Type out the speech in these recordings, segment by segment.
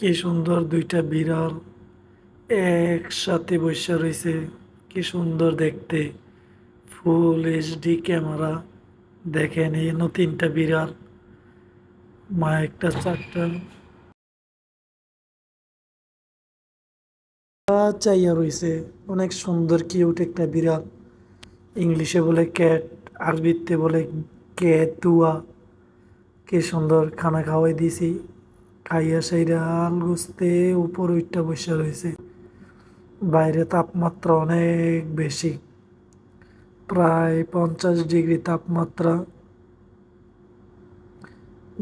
কি সুন্দর দুইটা বিড়াল একসাথে বসে রয়েছে কি সুন্দর দেখতে ফুল এইচডি ক্যামেরা দেখেন এই তিনটা বিড়াল মা একটা চারটা চাইয়া রয়েছে অনেক সুন্দর কিউট একটা বিড়াল ইংলিশে বলে ক্যাট আরবিতে বলে কে তুয়া কে সুন্দর খানা খাওয়াই দিছি খাইয়া সাইরা আল গুছতে উপর উইটটা বসে রয়েছে বাইরে তাপমাত্রা অনেক বেশি প্রায় পঞ্চাশ ডিগ্রি তাপমাত্রা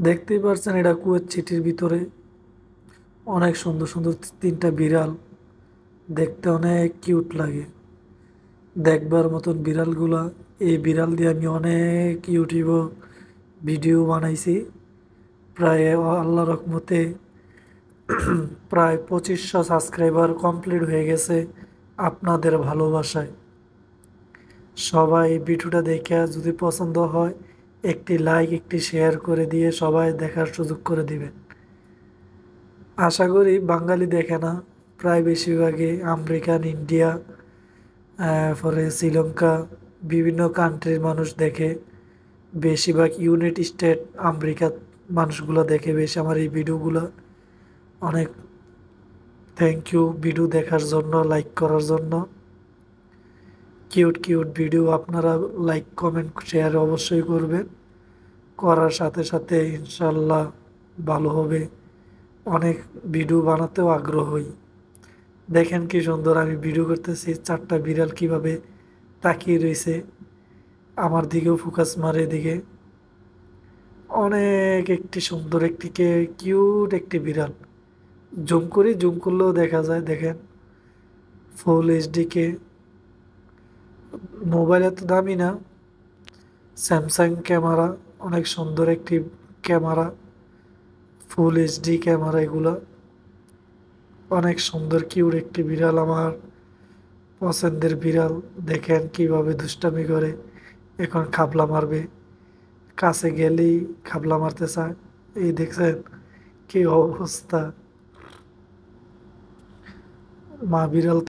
দেখতেই পারছেন এটা কুয়ের চিঠির ভিতরে অনেক সুন্দর সুন্দর তিনটা বিড়াল দেখতে অনেক কিউট লাগে দেখবার মতন বিড়ালগুলা এই বিড়াল দিয়ে আমি অনেক ইউটিউব ভিডিও বানাইছি প্রায় আল্লাহ রকমতে প্রায় পঁচিশশো সাবস্ক্রাইবার কমপ্লিট হয়ে গেছে আপনাদের ভালোবাসায় সবাই ভিডিওটা দেখে যদি পছন্দ হয় একটি লাইক একটি শেয়ার করে দিয়ে সবাই দেখার সুযোগ করে দিবেন আশা করি বাঙালি দেখে না প্রায় বেশিরভাগই আমেরিকান ইন্ডিয়া পরে শ্রীলঙ্কা বিভিন্ন কান্ট্রির মানুষ দেখে বেশিরভাগ ইউনাইটেড স্টেট আমেরিকা মানুষগুলো দেখে বেশ আমার এই ভিডিওগুলো অনেক থ্যাংক ইউ ভিডিও দেখার জন্য লাইক করার জন্য কিউট কিউট ভিডিও আপনারা লাইক কমেন্ট শেয়ার অবশ্যই করবেন করার সাথে সাথে ইনশাল্লাহ ভালো হবে অনেক ভিডিও বানাতেও আগ্রহ হই দেখেন কি সুন্দর আমি ভিডিও করতেছি চারটা বিড়াল কিভাবে তাকিয়ে রয়েছে আমার দিকেও ফোকাস মারে এদিকে অনেক একটি সুন্দর একটি কিউট একটি বিড়াল জুম করি জুম করলেও দেখা যায় দেখেন ফুল এইচডিকে মোবাইল এত দামি না স্যামসাং ক্যামেরা অনেক সুন্দর একটি ক্যামেরা ফুল এইচডি ক্যামেরা এগুলো অনেক সুন্দর কিউট একটি বিড়াল আমার পছন্দের বিড়াল দেখেন কিভাবে দুষ্টামি করে এখন খাবলা মারবে কাছে গেলেই খাবলা মারতে চায় এই দেখছেন কি অবস্থা মা বিড়াল